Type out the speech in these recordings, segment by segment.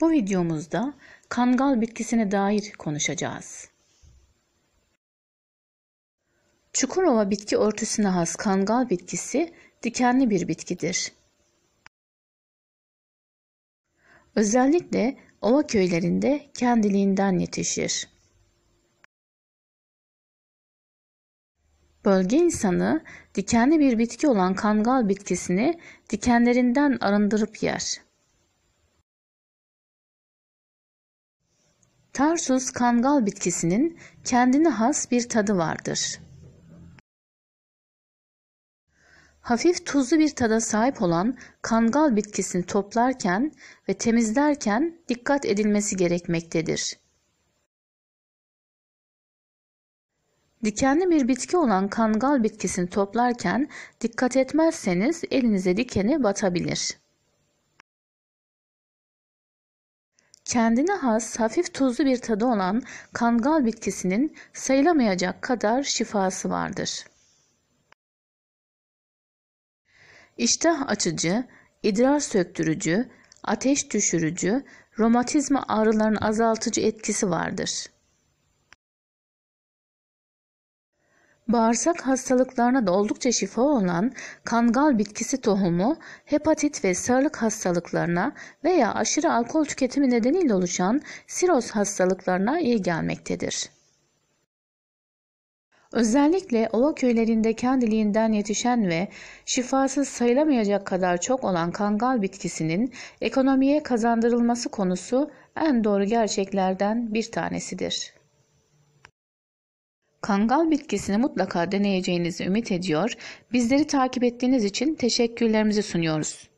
Bu videomuzda kangal bitkisine dair konuşacağız. Çukurova bitki örtüsüne has kangal bitkisi dikenli bir bitkidir. Özellikle ova köylerinde kendiliğinden yetişir. Bölge insanı dikenli bir bitki olan kangal bitkisini dikenlerinden arındırıp yer. Tarsus kangal bitkisinin kendine has bir tadı vardır. Hafif tuzlu bir tada sahip olan kangal bitkisini toplarken ve temizlerken dikkat edilmesi gerekmektedir. Dikenli bir bitki olan kangal bitkisini toplarken dikkat etmezseniz elinize dikeni batabilir. kendine has hafif tuzlu bir tadı olan kangal bitkisinin sayılamayacak kadar şifası vardır. İştah açıcı, idrar söktürücü, ateş düşürücü, romatizma ağrılarını azaltıcı etkisi vardır. Bağırsak hastalıklarına da oldukça şifa olan kangal bitkisi tohumu, hepatit ve sarılık hastalıklarına veya aşırı alkol tüketimi nedeniyle oluşan siroz hastalıklarına iyi gelmektedir. Özellikle ova köylerinde kendiliğinden yetişen ve şifasız sayılamayacak kadar çok olan kangal bitkisinin ekonomiye kazandırılması konusu en doğru gerçeklerden bir tanesidir. Kangal bitkisini mutlaka deneyeceğinizi ümit ediyor, bizleri takip ettiğiniz için teşekkürlerimizi sunuyoruz.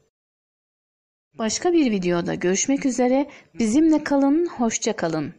Başka bir videoda görüşmek üzere, bizimle kalın, hoşça kalın.